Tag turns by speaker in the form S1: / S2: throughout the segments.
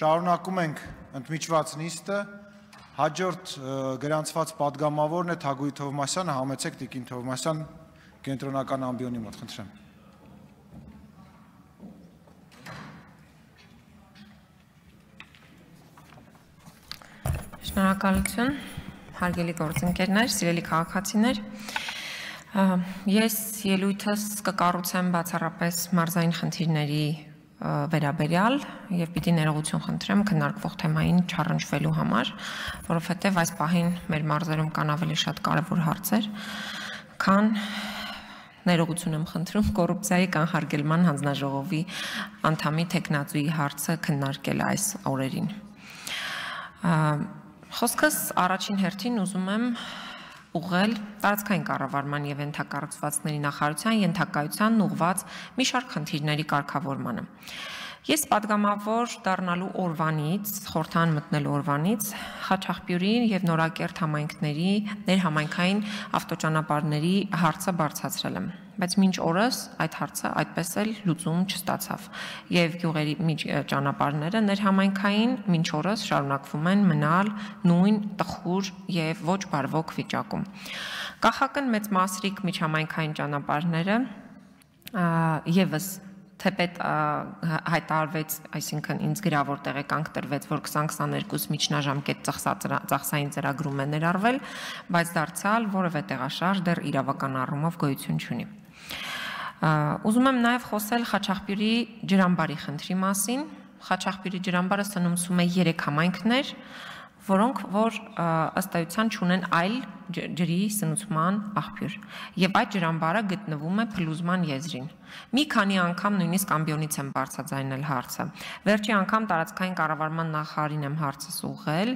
S1: Շարունակում ենք ընդմիջված նիստը։ Հաջորդ գրանցված падգամավորն է Թագուհի Թովմասյանը, համեցեք Տիկին Թովմասյան կենտրոնական ամբիոնի մոտ, խնդրեմ։ Շնորհակալություն, հարգելի գործընկերներ, սիրելի քաղաքացիներ։ Ես ելույթս կկառուցեմ բացառապես մարզային խնդիրների վերաբերյալ եւ պիտի ներողություն խնդրեմ քննարկվող թեմային չառնչվելու համար, որովհետեւ այս պահին մեր մարզերում կան ավելի շատ կարևոր հարցեր, քան ներողություն եմ խնդրում կոռուպցիայի կանխարգելման հանձնաժողովի անդամի տեխնացուի հարցը քննարկել այս օրերին։ Խոսքս առաջին հերթին ուզում եմ ուղղել տարածքային կառավարման եւ ենթակառուցվածքների նախարարության ենթակայությանն ուղված մի շարք խնդիրների կարգավորմանը։ Ես падգամավոր դառնալու օրվանից, խորթան մտնելու օրվանից Խաչախպյուրի եւ Նորակերտ համայնքների ներհամայնքային ավտոճանապարհների հարցը բարձրացրել եմ բայց մինչ օրս այդ հարցը այդպես էլ լուծում չստացավ։ Եվ գյուղերի միջ ճանապարհները ներհամայնքային մինչ օրս շարունակվում են մնալ նույն տխուր եւ ոչ բարվոք վիճակում։ Կախական մեծ մասրիկ միջհամայնքային ճանապարհները եւս և թեպետ հայտարարվեց, այսինքն ինձ գրավոր տեղեկանք տրվեց, որ 2022-ից միջնաժամկետ ծախսային ծրագրում է ներառվել, բայց դարձյալ որևէ տեղաշարժ դեռ իրավական առումով գոյություն չունի։ Ուզում եմ նաև խոսել Խաչախպյուրի ջրամբարի խնդրի մասին։ Խաչախպյուրի ջրամբարը սնումսում է 3 համայնքներ, որոնք որ ըստ էության չունեն այլ ջրի սնուցման աղբյուր եւ այդ ջրամբարը գտնվում է փլուզման եզրին։ Մի քանի անգամ նույնիսկ ամբիոնից եմ բարձրաձայնել հարցը։ Վերջի անգամ տարածքային կառավարման նախարարին եմ հարցս ուղղել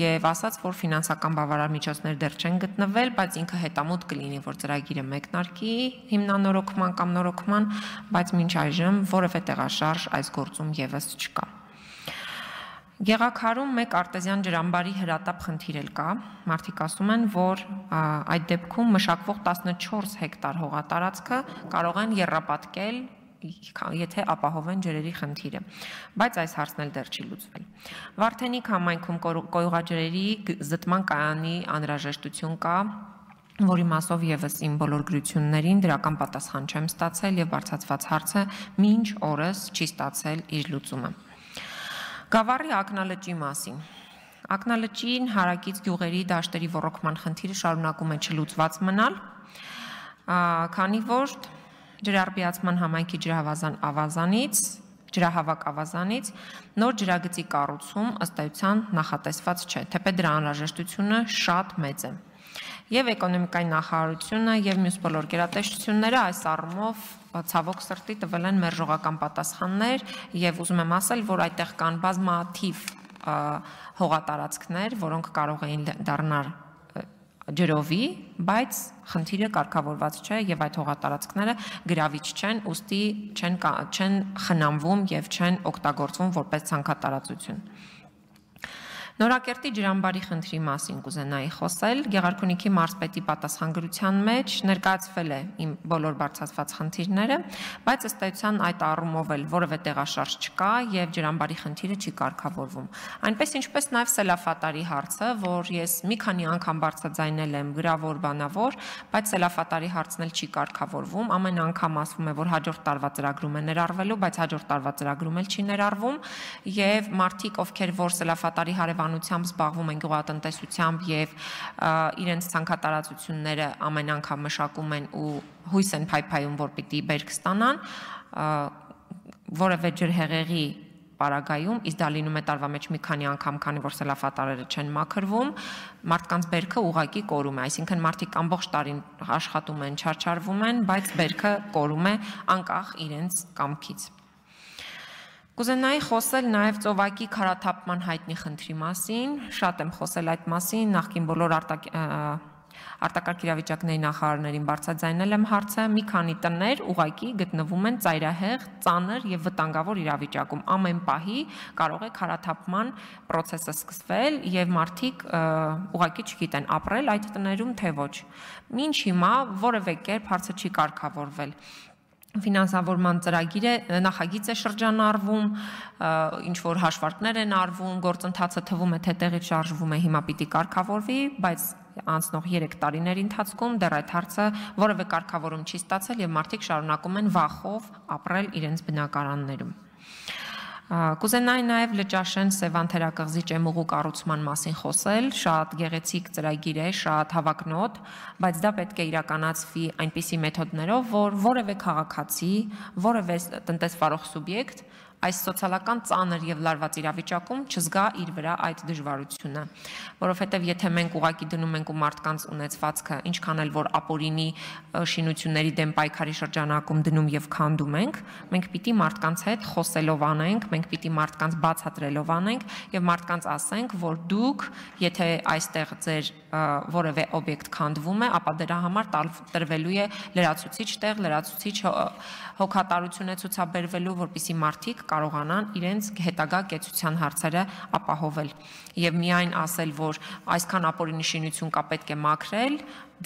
S1: եւ ասաց, որ ֆինանսական բավարար միջոցներ դեռ չեն գտնվել, բայց ինքը հետամուտ կլինի, որ ծրագիրը մեկնարկի հիմնանորոգման կամ նորոգման, բայց ոչ այժմ որևէ տեղաշարժ այս գործում եւս չկա։ Գեղաքարում մեկ արտեզյան ջրամբարի հրատապ խնդիր էլ կա։ Մարդիկ ասում են, որ այդ դեպքում մշակվող 14 հեկտար հողատարածքը կարող են երրապատկել եթե ապահովեն ջրերի խնդիրը։ Բայց այս հարցն էլ դեռ չի լուծվել։ Վարդենիկ համայնքում կոյուղաջրերի զտման կայանի անհրաժեշտություն կա, որի մասով եւս իմ բոլոր գրություններին դրական պատասխան չեմ ստացել եւ բարձացված հարցը ոչ օրս չի ստացել իր լուծումը։ Գավառի ակնալճի մասին։ Ակնալճին հարակից գյուղերի դաշտերի ռոռոկման խնդիրը շարունակում է չլուծված մնալ, քանի որ ջրարբիացման համայնքի ջրհավազան ավազանից ջրահավաք ավազանից նոր ջրագծի կառուցում ըստ էության նախատեսված չէ, թեպե դրա անհրաժեշտությունը շատ մեծ է։ Եվ էկոնոմիկայի նախարարությունը եւ մյուս բոլոր գերատեսչությունները այս առումով ցավոք սրտի տվել են մեր ժողական պատասխաններ եւ ուզում եմ ասել, որ այդտեղ կան բազմաթիվ հողատարածքներ, որոնք կարող էին դե-, դառնալ ջրովի, բայց խնդիրը կարգավորված չէ եւ այդ հողատարածքները գravիչ չեն, ուստի չեն չեն խնամվում եւ չեն օգտագործվում որպես ցանկատարածություն։ Նորակերտի ջրամբարի խնդրի մասին կուզենայի խոսել։ Գեղարքունիքի մարզպետի պատասխանատվության մեջ ներկայացվել է իմ բոլոր բարձրացված խնդիրները, բայց ըստ էության այդ առումով էլ որևէ տեղաշարժ չկա եւ ջրամբարի խնդիրը չի կարգավորվում։ Այնպես ինչպես նաեւ սելավատարի հարցը, որ ես մի քանի անգամ բարձրաձայնել եմ գրավոր բանավոր, բայց սելավատարի հարցն էլ չի կարգավորվում։ Ամեն անգամ ասվում է, որ հաջորդ տարվա ծրագրում է ներառվելու, բայց հաջորդ տարվա ծրագրում էլ չի ներառվում եւ մարդիկ, ովքեր որ սելավատարի հարևան գրականությամբ զբաղվում են գյուղատնտեսությամբ եւ իրենց ցանկատարածությունները ամեն անգամ մշակում են ու հույս են փայփայում, որ պիտի բերք ստանան որևէ ջրհեղեղի պարագայում, իսկ դա լինում է տարվա մեջ մի քանի անգամ, քանի որ սելավատարերը չեն մաքրվում, մարդկանց բերքը ուղակի կորում է, այսինքն մարդիկ ամբողջ տարին աշխատում են, չարչարվում են, բայց բերքը կորում է անկախ իրենց կամքից։ Կուզենայի խոսել նաև ծովակի քարաթափման հայտնի խնդրի մասին, շատ եմ խոսել այդ մասին, նախքին բոլոր արտակ արտակարգ իրավիճակների նախարարներին բարձրաձայնել եմ հարցը, մի քանի տներ ուղակի գտնվում են ծայրահեղ, ծանր եւ վտանգավոր իրավիճակում։ Ամեն պահի կարող է քարաթափման process-ը սկսվել եւ մարդիկ ուղակի չգիտեն ապրել այդ տներում թե ոչ։ Մինչ հիմա որևէ կերպ հարցը չի կարգավորվել ֆինանսավորման ծրագիր է նախագիծ է շրջանառվում, ինչ որ հաշվարկներ են արվում, գործընթացը թվում է թե տեղից շարժվում է, հիմա պիտի կարգավորվի, բայց անցնող 3 տարիների ընթացքում դեռ այդ հարցը որևէ կարգավորում չի ստացել եւ մարդիկ շարունակում են վախով ապրել իրենց բնակարաններում։ Կուզենայի նաև Լճաշեն Սևան թերակղզի ճեմուղու կառուցման մասին խոսել, շատ գեղեցիկ ծրագիր է, շատ հավակնոտ, բայց դա պետք է իրականացվի այնպիսի մեթոդներով, որ որևէ քաղաքացի, որևէ տնտեսվարող սուբյեկտ այս սոցիալական ծանր եւ լարված իրավիճակում չզգա իր վրա այդ դժվարությունը, որովհետեւ եթե մենք ուղակի դնում ենք ու մարդկանց ունեցվածքը, ինչքան էլ որ ապօրինի շինությունների դեմ պայքարի շրջանակում դնում եւ քանդում ենք, մենք պիտի մարդկանց հետ խոսելով անենք, մենք պիտի մարդկանց բացատրելով անենք եւ մարդկանց ասենք, որ դուք, եթե այստեղ ձեր որևէ օբյեկտ քանդվում է, ապա դրա համար տրվելու է լրացուցիչ տեղ, լրացուցիչ հոգատարություն է ցուցաբերվելու, որպիսի մարդիկ կարողանան իրենց հետագա կեցության հարցերը ապահովել եւ միայն ասել որ այսքան ապօրինշինություն կա պետք է մաքրել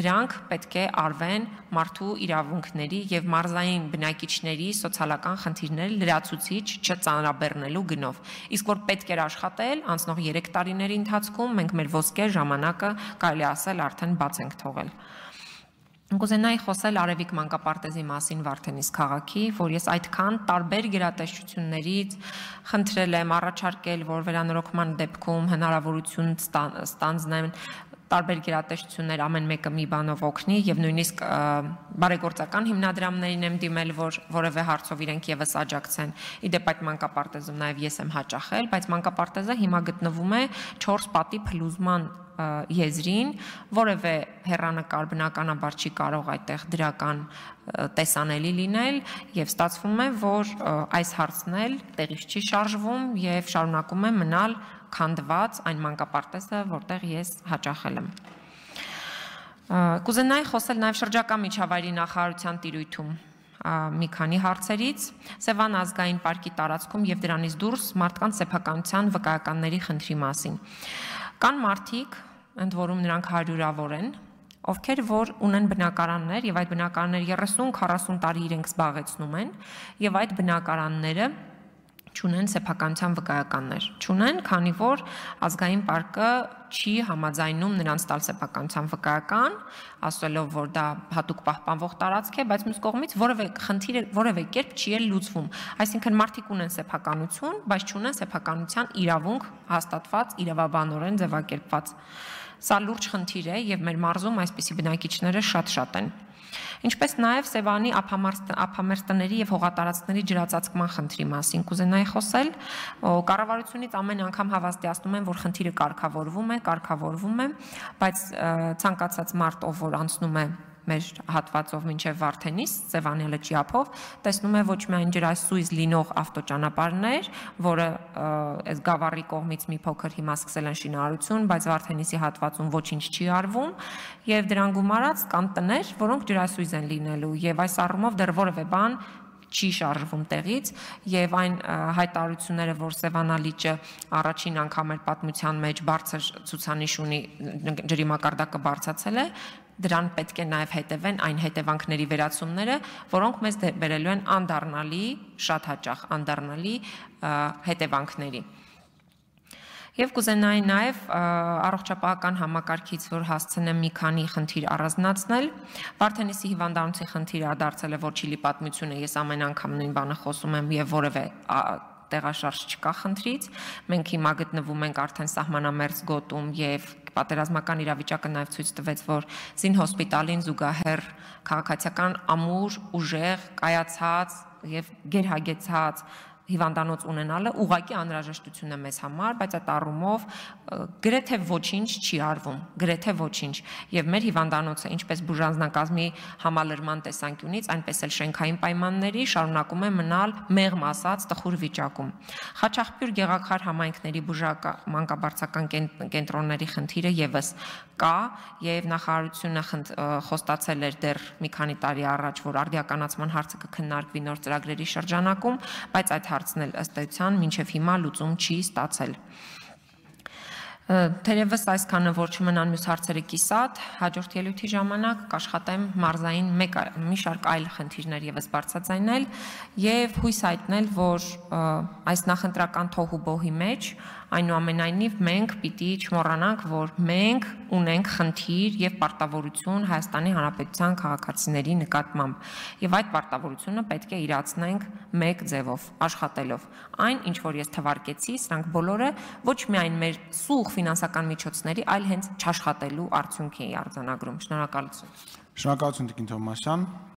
S1: դրանք պետք է արվեն մարդու իրավունքների եւ մարզային բնակիչների սոցիալական խնդիրները լրացուցիչ չծանրաբեռնելու գնով։ Իսկ որ պետք էր աշխատել, անցնող 3 տարիների ընթացքում մենք մեր ոսկե ժամանակը կարելի ասել արդեն բաց ենք թողել։ Կուզենայի խոսել Արևիկ մանկապարտեզի մասին Վարդենիս քաղաքի, որ ես այդքան տարբեր գերատեսչություններից խնդրել եմ, առաջարկել, որ վերանորոգման դեպքում հնարավորություն ստանձնեն տարբեր գերատեսչություններ ամեն մեկը մի բանով օգնի եւ նույնիսկ բարեգործական հիմնադրամներին եմ դիմել, որ որևէ հարցով իրենք եւս աջակցեն։ Իդեպ այդ մանկապարտեզում նաեւ ես եմ հաճախել, բայց մանկապարտեզը հիմա գտնվում է 4 պատի փլուզման եզրին, որևէ հերանակար բնականաբար չի կարող այդտեղ դրական տեսանելի լինել եւ ստացվում է, որ այս հարցն էլ տեղից չի շարժվում եւ շարունակում է մնալ քանդված այն մանկապարտեզը, որտեղ ես հաճախել եմ։ Կուզենայի խոսել նաև շրջակա միջավայրի նախարարության տիրույթում մի քանի հարցերից Սևան ազգային պարկի տարածքում եւ դրանից դուրս մարդկանց սեփականության վկայականների խնդրի մասին։ Կան մարդիկ, ընդ որում նրանք հարյուրավոր են, ովքեր որ ունեն բնակարաններ եւ այդ բնակարանները 30-40 տարի իրենք զբաղեցնում են եւ այդ բնակարանները չունեն սեփականության վկայականներ։ Չունեն, քանի որ ազգային պարկը չի համաձայնում նրանց տալ սեփականության վկայական, ասելով, որ դա հատուկ պահպանվող տարածք է, բայց մյուս կողմից որևէ խնդիր որևէ կերպ չի էլ լուծվում։ Այսինքն մարդիկ ունեն սեփականություն, բայց չունեն սեփականության իրավունք հաստատված իրավաբանորեն ձևակերպված։ Սա լուրջ խնդիր է եւ մեր մարզում այսպիսի բնակիչները շատ-շատ են։ Ինչպես նաև Սևանի ափամերձ տների եւ հողատարածքների ջրածածկման խնդրի մասին կուզենայի խոսել։ Կառավարությունից ամեն անգամ հավաստիացնում են, որ խնդիրը կարգավորվում է, է, կարգավորվում է, բայց ցանկացած մարդ, ով որ անցնում է մեր հատվածով մինչև Վարդենիս Սևանելը ճիապով տեսնում է ոչ միայն ջրասույզ լինող ավտոճանապարհներ, որը այս գավառի կողմից մի փոքր հիմա սկսել են շինարարություն, բայց Վարդենիսի հատվածում ոչինչ չի արվում, եւ դրան գումարած կան տներ, որոնք ջրասույզ են լինելու եւ այս առումով դեռ որևէ բան չի շարժվում տեղից եւ այն հայտարարությունները, որ Սևանալիճը առաջին անգամ էր պատմության մեջ բարձր ցուցանիշ ունի ջրի մակարդակը բարձացել է, դրան պետք է նաև հետևեն այն հետևանքների վերացումները, որոնք մեզ դե-, բերելու են անդառնալի, շատ հաճախ անդառնալի հետևանքների եւ կուզենայի նաեւ առողջապահական համակարգից որ հասցնեմ մի քանի խնդիր առանձնացնել։ Վարդենիսի հիվանդանոցի խնդիրը դարձել է որ Չիլի պատմությունը ես ամեն անգամ նույն բանը խոսում եմ եւ որևէ տեղաշարժ չկա խնդրից։ Մենք հիմա գտնվում ենք արդեն սահմանամերձ գոտում եւ պատերազմական իրավիճակը նաև ցույց տվեց, որ Զին հոսպիտալին զուգահեռ քաղաքացիական ամուր, ուժեղ, կայացած եւ գերհագեցած հիվանդանոց ունենալը ուղակի անհրաժեշտություն է մեզ համար, բայց այդ առումով գրեթե ոչինչ չի արվում, գրեթե ոչինչ։ Եվ մեր հիվանդանոցը ինչպես բուժանձնակազմի համալրման տեսանկյունից, այնպես էլ շենքային պայմանների շարունակում է մնալ մեղմ ասած տխուր վիճակում։ Խաչախպյուր գեղաքար համայնքների բուժակա մանկաբարձական կենտրոնների խնդիրը եւս կա եւ նախարարությունը խոստացել էր դեռ մի քանի տարի առաջ, որ արդիականացման հարցը կքննարկվի նոր ծրագրերի շրջանակում, բայց այդ հարց հարցնել ըստ էության մինչև հիմա լուծում չի ստացել։ Թերևս այսքանը որ չմնան մյուս հարցերը կիսատ, հաջորդ ելույթի ժամանակ կաշխատեմ մարզային մեկ մի շարք այլ խնդիրներ եւս բարձրացնել եւ հույս հայտնել, որ այս նախընտրական թոհուբոհի մեջ Այնուամենայնիվ մենք պիտի չմոռանանք, որ մենք ունենք խնդիր եւ պարտավորություն Հայաստանի Հանրապետության քաղաքացիների նկատմամբ եւ այդ պարտավորությունը պետք է իրացնենք մեկ ձևով, աշխատելով։ Այն, ինչ որ ես թվարկեցի, սրանք բոլորը ոչ միայն մեր սուղ ֆինանսական միջոցների, այլ հենց չաշխատելու արդյունք էի արձանագրում։ Շնորհակալություն։ Շնորհակալություն Տիկին Թոմասյան։